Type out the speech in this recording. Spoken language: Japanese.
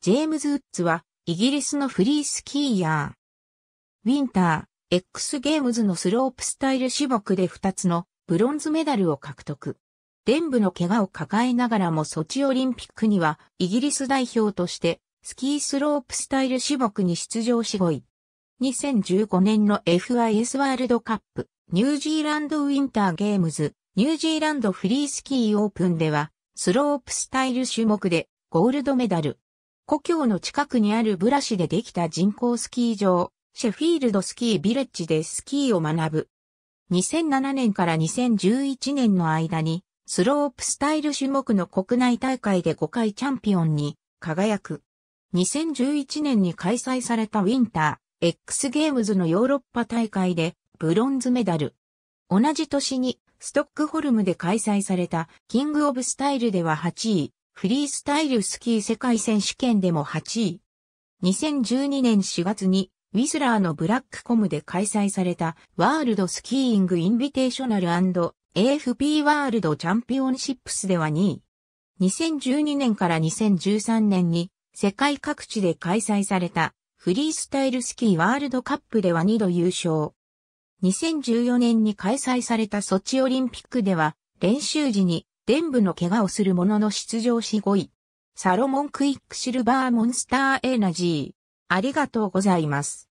ジェームズ・ウッズは、イギリスのフリースキーヤー。ウィンター、X ゲームズのスロープスタイル種目で2つのブロンズメダルを獲得。伝部の怪我を抱えながらもソチオリンピックにはイギリス代表としてスキースロープスタイル種目に出場し5位。2015年の FIS ワールドカップニュージーランドウィンターゲームズニュージーランドフリースキーオープンではスロープスタイル種目でゴールドメダル。故郷の近くにあるブラシでできた人工スキー場、シェフィールドスキービレッジでスキーを学ぶ。2007年から2011年の間に、スロープスタイル種目の国内大会で5回チャンピオンに輝く。2011年に開催されたウィンター X ゲームズのヨーロッパ大会でブロンズメダル。同じ年にストックホルムで開催されたキングオブスタイルでは8位、フリースタイルスキー世界選手権でも8位。2012年4月にウィスラーのブラックコムで開催されたワールドスキーイングインビテーショナル &AFP ワールドチャンピオンシップスでは2位。2012年から2013年に世界各地で開催されたフリースタイルスキーワールドカップでは2度優勝。2014年に開催されたソチオリンピックでは練習時に全部の怪我をするものの出場し5位。サロモンクイックシルバーモンスターエナジー。ありがとうございます。